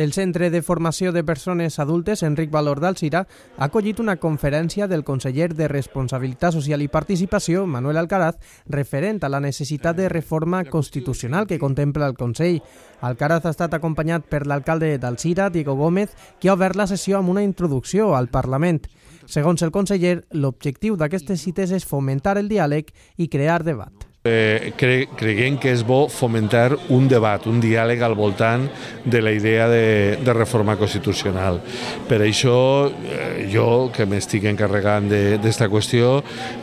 El Centre de Formació de Persones Adultes Enric Valor d'Alcira ha acollit una conferència del conseller de Responsabilitat Social i Participació, Manuel Alcaraz, referent a la necessitat de reforma constitucional que contempla el Consell. Alcaraz ha estat acompanyat per l'alcalde d'Alcira, Diego Gómez, qui ha obert la sessió amb una introducció al Parlament. Segons el conseller, l'objectiu d'aquestes cites és fomentar el diàleg i crear debat. Eh, cre creguem que és bo fomentar un debat, un diàleg al voltant de la idea de, de reforma constitucional. Per això eh, jo, que m'estic encarregant d'esta qüestió,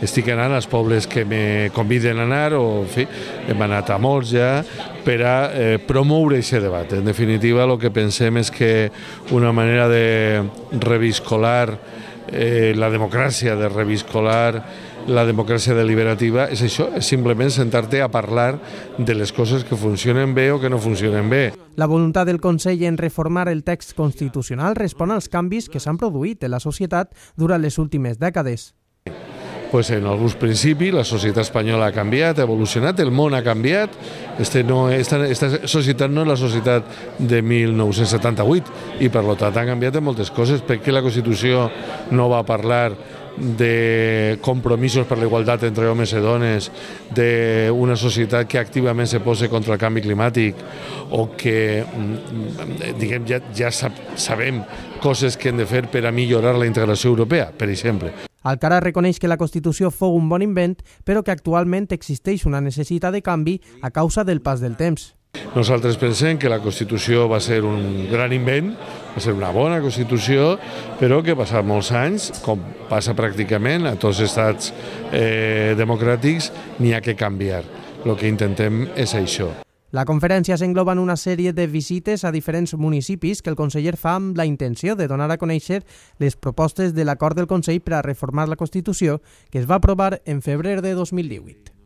estic anant als pobles que me conviden a anar, o en fi, hem anat a molts ja, per a eh, promoure aquest debat. En definitiva, el que pensem és que una manera de reviscolar eh, la democràcia de reviscolar, la democràcia deliberativa, és això, és simplement sentar-te a parlar de les coses que funcionen bé o que no funcionen bé. La voluntat del Consell en reformar el text constitucional respon als canvis que s'han produït en la societat durant les últimes dècades pues en alguns principis la societat espanyola ha canviat, ha evolucionat, el món ha canviat, este no, esta, esta societat no és la societat de 1978 i per tant han canviat en moltes coses, perquè la Constitució no va parlar de compromisos per la igualtat entre homes i dones, d'una societat que activament se pose contra el canvi climàtic o que mm, diguem, ja, ja sabem coses que hem de fer per a millorar la integració europea, per exemple. Alcara reconeix que la Constitució fou un bon invent, però que actualment existeix una necessitat de canvi a causa del pas del temps. Nosaltres pensem que la Constitució va ser un gran invent, va ser una bona Constitució, però que passat molts anys, com passa pràcticament a tots els estats eh, democràtics, n'hi ha que canviar. El que intentem és això. La conferència s'engloba en una sèrie de visites a diferents municipis que el conseller fa amb la intenció de donar a conèixer les propostes de l'acord del Consell per a reformar la Constitució que es va aprovar en febrer de 2018.